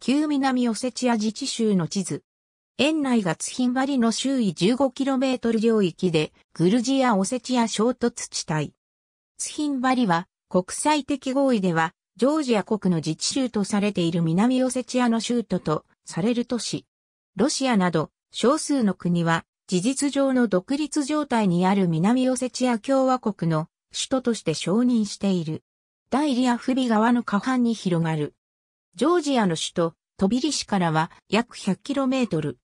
旧南オセチア自治州の地図。園内がツヒンバリの周囲 15km 領域で、グルジア・オセチア衝突地帯。ツヒンバリは、国際的合意では、ジョージア国の自治州とされている南オセチアの州都とされる都市。ロシアなど、少数の国は、事実上の独立状態にある南オセチア共和国の首都として承認している。ダイリアフビ川の下半に広がるジョージアの首都、トビリシからは約 100km。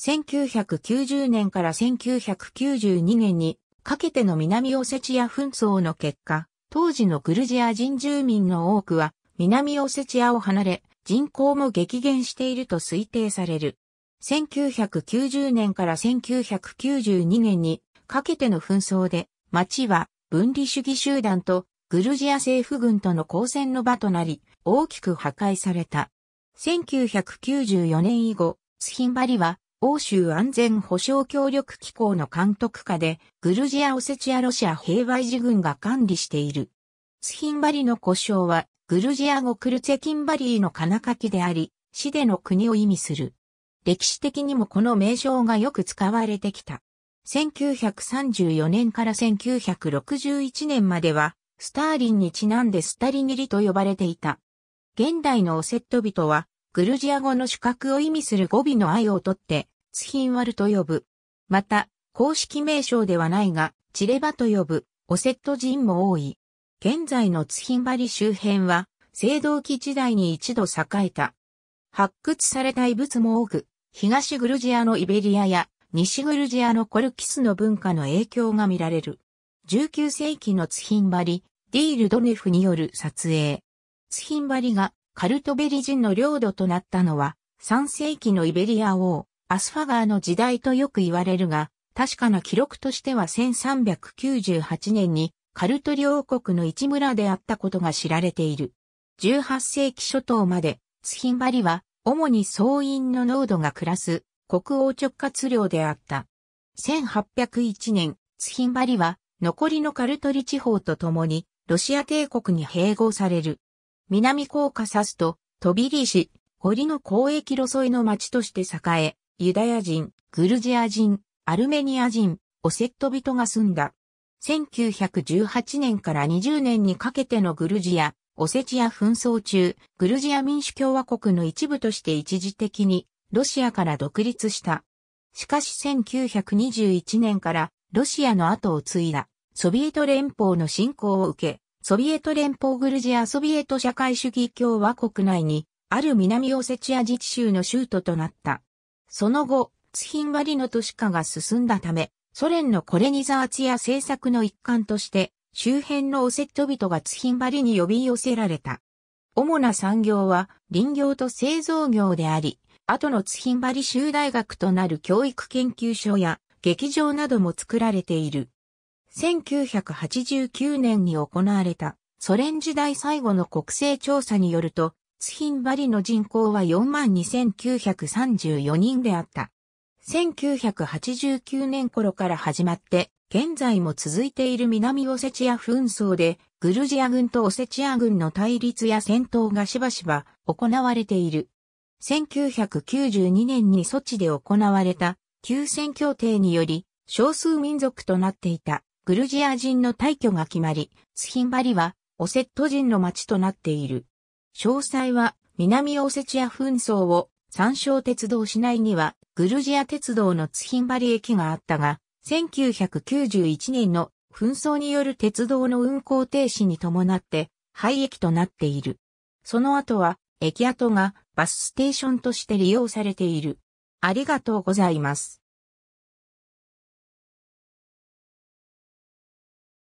1990年から1992年にかけての南オセチア紛争の結果、当時のグルジア人住民の多くは南オセチアを離れ、人口も激減していると推定される。1990年から1992年にかけての紛争で、町は分離主義集団とグルジア政府軍との交戦の場となり、大きく破壊された。1994年以後、スヒンバリは、欧州安全保障協力機構の監督下で、グルジア・オセチア・ロシア平和維持軍が管理している。スヒンバリの故障は、グルジア語クルツェキンバリーの金書きであり、死での国を意味する。歴史的にもこの名称がよく使われてきた。1934年から1961年までは、スターリンにちなんでスタリニリと呼ばれていた。現代のオセット人は、グルジア語の主格を意味する語尾の愛をとって、ツヒンワルと呼ぶ。また、公式名称ではないが、チレバと呼ぶ、オセット人も多い。現在のツヒンバリ周辺は、青銅器時代に一度栄えた。発掘された遺物も多く、東グルジアのイベリアや西グルジアのコルキスの文化の影響が見られる。19世紀のツヒンバリ、ディール・ドネフによる撮影。ツヒンバリがカルトベリ人の領土となったのは、3世紀のイベリア王、アスファガーの時代とよく言われるが、確かな記録としては1398年にカルト両国の一村であったことが知られている。18世紀初頭まで、ツヒンバリは、主に総員の濃度が暮らす、国王直轄領であった。1801年、ツヒンバリは、残りのカルトリ地方と共に、ロシア帝国に併合される。南コーカサスとトビリシ、堀の交易路沿いの町として栄え、ユダヤ人、グルジア人、アルメニア人、オセット人が住んだ。1918年から20年にかけてのグルジア、オセチア紛争中、グルジア民主共和国の一部として一時的にロシアから独立した。しかし1921年からロシアの後を継いだ。ソビエト連邦の侵攻を受け、ソビエト連邦グルジアソビエト社会主義共和国内に、ある南オセチア自治州の州都となった。その後、ツヒン割リの都市化が進んだため、ソ連のコレニザーツや政策の一環として、周辺のオセット人がツヒンバリに呼び寄せられた。主な産業は林業と製造業であり、後のツヒンバリ州大学となる教育研究所や劇場なども作られている。1989年に行われたソ連時代最後の国勢調査によると、スヒンバリの人口は42,934人であった。1989年頃から始まって、現在も続いている南オセチア紛争で、グルジア軍とオセチア軍の対立や戦闘がしばしば行われている。1992年に措置で行われた休戦協定により少数民族となっていたグルジア人の退去が決まり、スヒンバリはオセット人の町となっている。詳細は南オセチア紛争を参照鉄道市内にはグルジア鉄道のツヒンバリ駅があったが、1991年の紛争による鉄道の運行停止に伴って廃駅となっている。その後は駅跡がバスステーションとして利用されている。ありがとうございます。